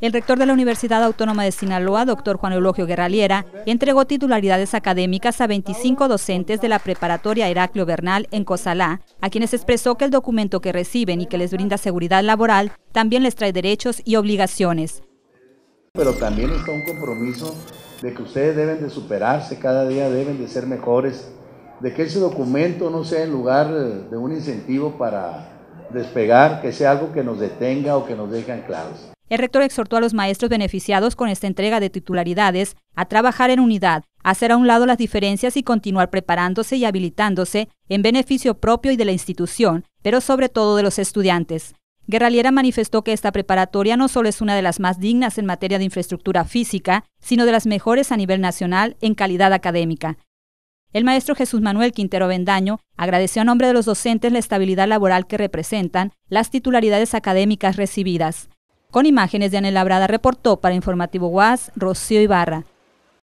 El rector de la Universidad Autónoma de Sinaloa, doctor Juan Eulogio Guerraliera, entregó titularidades académicas a 25 docentes de la preparatoria Heraclio Bernal en Cozalá, a quienes expresó que el documento que reciben y que les brinda seguridad laboral también les trae derechos y obligaciones. Pero también está un compromiso de que ustedes deben de superarse cada día, deben de ser mejores, de que ese documento no sea en lugar de un incentivo para despegar, que sea algo que nos detenga o que nos deje claros. El rector exhortó a los maestros beneficiados con esta entrega de titularidades a trabajar en unidad, hacer a un lado las diferencias y continuar preparándose y habilitándose en beneficio propio y de la institución, pero sobre todo de los estudiantes. Guerraliera manifestó que esta preparatoria no solo es una de las más dignas en materia de infraestructura física, sino de las mejores a nivel nacional en calidad académica. El maestro Jesús Manuel Quintero Vendaño agradeció a nombre de los docentes la estabilidad laboral que representan las titularidades académicas recibidas. Con imágenes de Anel Labrada reportó para Informativo Guas, Rocío Ibarra.